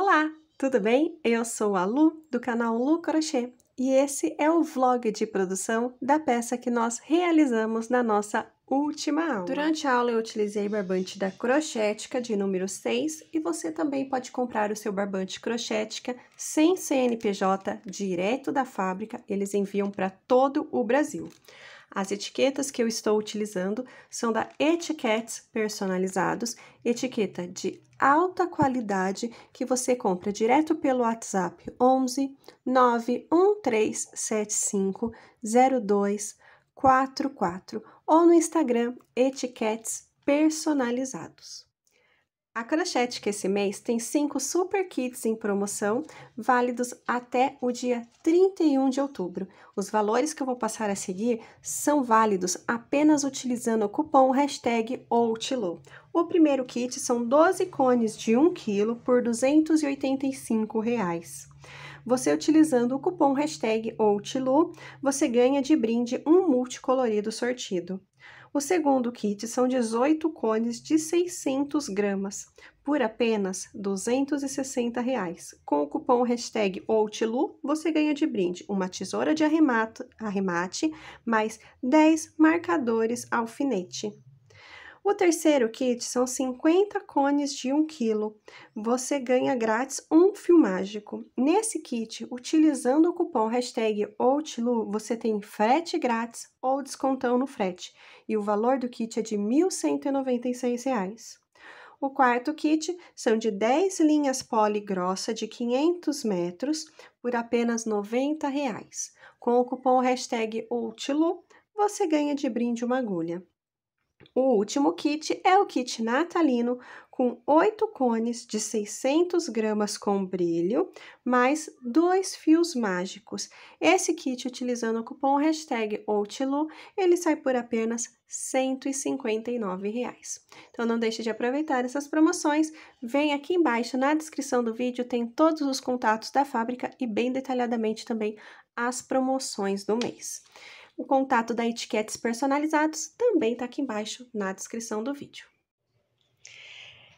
Olá, tudo bem? Eu sou a Lu do canal Lu Crochê e esse é o vlog de produção da peça que nós realizamos na nossa última aula. Durante a aula eu utilizei barbante da Crochética de número 6 e você também pode comprar o seu barbante Crochética sem CNPJ direto da fábrica, eles enviam para todo o Brasil. As etiquetas que eu estou utilizando são da Etiquettes Personalizados, etiqueta de alta qualidade que você compra direto pelo WhatsApp 11 91375 0244 ou no Instagram Etiquettes Personalizados. A Crochete que esse mês tem cinco super kits em promoção, válidos até o dia 31 de outubro. Os valores que eu vou passar a seguir são válidos apenas utilizando o cupom hashtag OUTLOW. O primeiro kit são 12 cones de 1 kg por R$ 285. Reais. Você utilizando o cupom hashtag OUTLOW, você ganha de brinde um multicolorido sortido. O segundo kit são 18 cones de 600 gramas, por apenas R$ 260, reais. com o cupom hashtag OUTLU, você ganha de brinde uma tesoura de arremate, arremate mais 10 marcadores alfinete. O terceiro kit são 50 cones de 1 kg. Você ganha grátis um fio mágico. Nesse kit, utilizando o cupom hashtag OutLu, você tem frete grátis ou descontão no frete. E o valor do kit é de R$ 1.196. O quarto kit são de 10 linhas poli grossa de 500 metros por apenas R$ 90. Reais. Com o cupom hashtag OutLu, você ganha de brinde uma agulha. O último kit é o kit natalino com oito cones de 600 gramas com brilho, mais dois fios mágicos. Esse kit, utilizando o cupom hashtag OUTLOO, ele sai por apenas R$ 159. Então não deixe de aproveitar essas promoções. Vem aqui embaixo na descrição do vídeo, tem todos os contatos da fábrica e bem detalhadamente também as promoções do mês. O contato da Etiquetes Personalizados também está aqui embaixo na descrição do vídeo.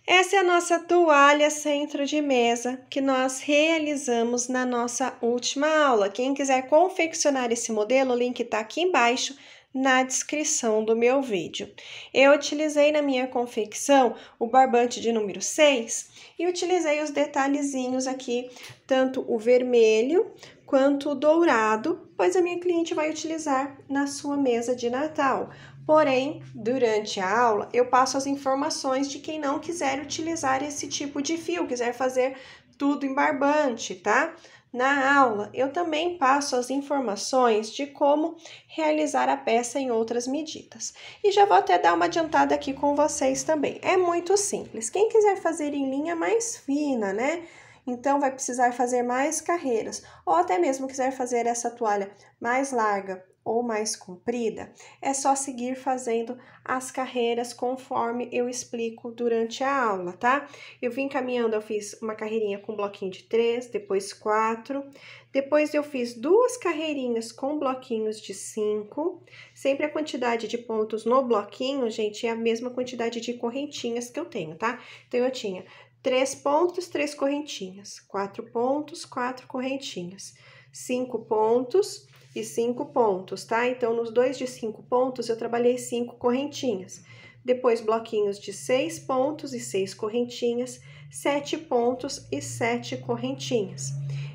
Essa é a nossa toalha centro de mesa que nós realizamos na nossa última aula. Quem quiser confeccionar esse modelo, o link está aqui embaixo na descrição do meu vídeo. Eu utilizei na minha confecção o barbante de número 6 e utilizei os detalhezinhos aqui, tanto o vermelho quanto o dourado, pois a minha cliente vai utilizar na sua mesa de Natal. Porém, durante a aula, eu passo as informações de quem não quiser utilizar esse tipo de fio, quiser fazer tudo em barbante, tá? Na aula, eu também passo as informações de como realizar a peça em outras medidas. E já vou até dar uma adiantada aqui com vocês também. É muito simples. Quem quiser fazer em linha mais fina, né? Então, vai precisar fazer mais carreiras. Ou até mesmo quiser fazer essa toalha mais larga ou mais comprida, é só seguir fazendo as carreiras conforme eu explico durante a aula, tá? Eu vim caminhando, eu fiz uma carreirinha com bloquinho de três, depois quatro, depois eu fiz duas carreirinhas com bloquinhos de cinco. Sempre a quantidade de pontos no bloquinho, gente, é a mesma quantidade de correntinhas que eu tenho, tá? Então, eu tinha três pontos, três correntinhas, quatro pontos, quatro correntinhas, cinco pontos e cinco pontos, tá? Então, nos dois de cinco pontos, eu trabalhei cinco correntinhas. Depois, bloquinhos de seis pontos e seis correntinhas, sete pontos e sete correntinhas.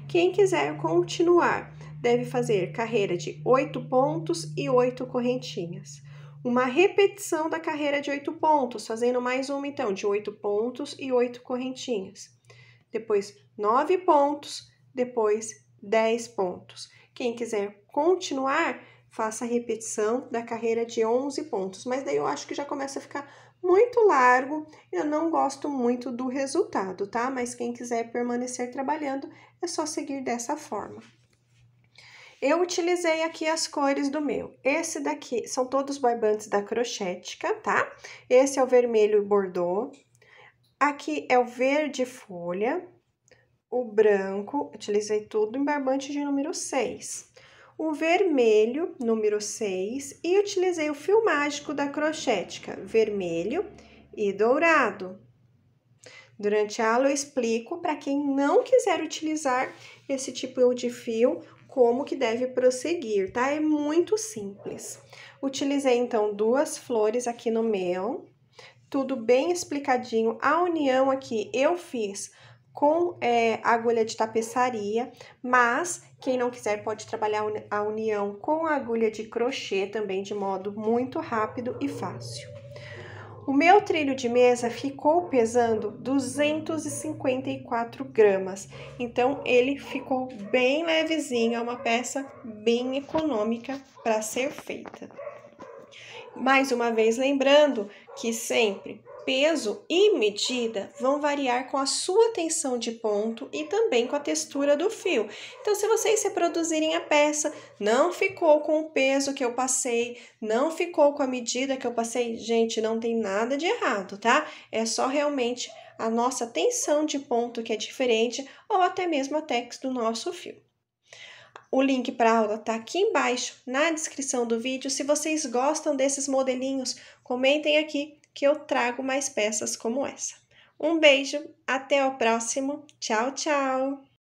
Quem quiser continuar, deve fazer carreira de oito pontos e oito correntinhas. Uma repetição da carreira de oito pontos, fazendo mais uma, então, de oito pontos e oito correntinhas. Depois, nove pontos, depois 10 pontos. Quem quiser continuar, faça a repetição da carreira de 11 pontos, mas daí eu acho que já começa a ficar muito largo, eu não gosto muito do resultado, tá? Mas quem quiser permanecer trabalhando, é só seguir dessa forma. Eu utilizei aqui as cores do meu. Esse daqui são todos barbantes da Crochética, tá? Esse é o vermelho bordô. Aqui é o verde folha. O branco, utilizei tudo em barbante de número 6. O vermelho, número 6, e utilizei o fio mágico da crochética, vermelho e dourado. Durante a aula eu explico para quem não quiser utilizar esse tipo de fio como que deve prosseguir, tá? É muito simples. Utilizei então duas flores aqui no meu, tudo bem explicadinho. A união aqui eu fiz com é, agulha de tapeçaria, mas quem não quiser pode trabalhar a união com a agulha de crochê também de modo muito rápido e fácil. O meu trilho de mesa ficou pesando 254 gramas, então ele ficou bem levezinho, é uma peça bem econômica para ser feita. Mais uma vez lembrando que sempre peso e medida vão variar com a sua tensão de ponto e também com a textura do fio. Então, se vocês reproduzirem a peça, não ficou com o peso que eu passei, não ficou com a medida que eu passei, gente, não tem nada de errado, tá? É só realmente a nossa tensão de ponto que é diferente ou até mesmo a tex do nosso fio. O link para aula está aqui embaixo na descrição do vídeo. Se vocês gostam desses modelinhos, comentem aqui que eu trago mais peças como essa. Um beijo, até o próximo. Tchau, tchau!